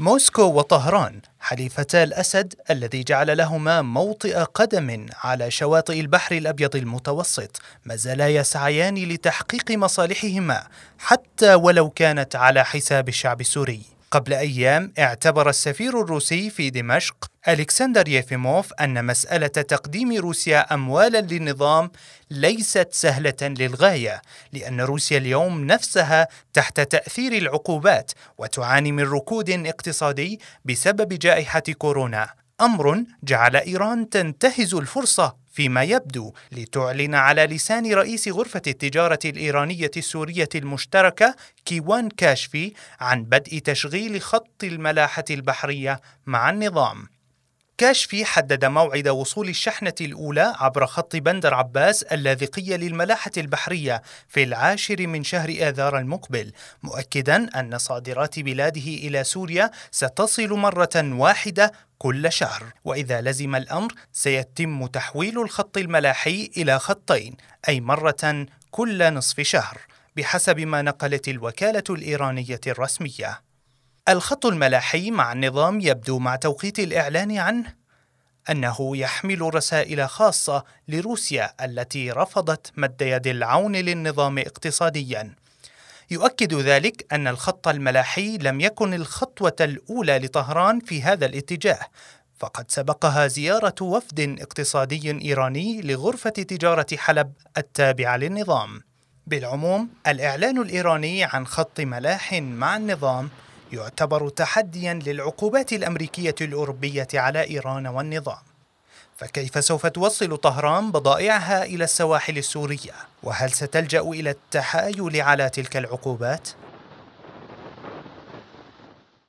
موسكو وطهران حليفتا الأسد الذي جعل لهما موطئ قدم على شواطئ البحر الأبيض المتوسط ما زالا يسعيان لتحقيق مصالحهما حتى ولو كانت على حساب الشعب السوري قبل أيام اعتبر السفير الروسي في دمشق ألكسندر ييفيموف أن مسألة تقديم روسيا أموالا للنظام ليست سهلة للغاية، لأن روسيا اليوم نفسها تحت تأثير العقوبات وتعاني من ركود اقتصادي بسبب جائحة كورونا، أمر جعل إيران تنتهز الفرصة فيما يبدو لتعلن على لسان رئيس غرفة التجارة الإيرانية السورية المشتركة كيوان كاشفي عن بدء تشغيل خط الملاحة البحرية مع النظام كاشفي حدد موعد وصول الشحنة الأولى عبر خط بندر عباس اللاذقية للملاحة البحرية في العاشر من شهر آذار المقبل مؤكدا أن صادرات بلاده إلى سوريا ستصل مرة واحدة كل شهر وإذا لزم الأمر سيتم تحويل الخط الملاحي إلى خطين أي مرة كل نصف شهر بحسب ما نقلت الوكالة الإيرانية الرسمية الخط الملاحي مع النظام يبدو مع توقيت الإعلان عنه أنه يحمل رسائل خاصة لروسيا التي رفضت مد يد العون للنظام اقتصادياً. يؤكد ذلك أن الخط الملاحي لم يكن الخطوة الأولى لطهران في هذا الاتجاه، فقد سبقها زيارة وفد اقتصادي إيراني لغرفة تجارة حلب التابعة للنظام. بالعموم، الإعلان الإيراني عن خط ملاح مع النظام يعتبر تحديا للعقوبات الأمريكية الأوروبية على إيران والنظام فكيف سوف توصل طهران بضائعها إلى السواحل السورية؟ وهل ستلجأ إلى التحايل على تلك العقوبات؟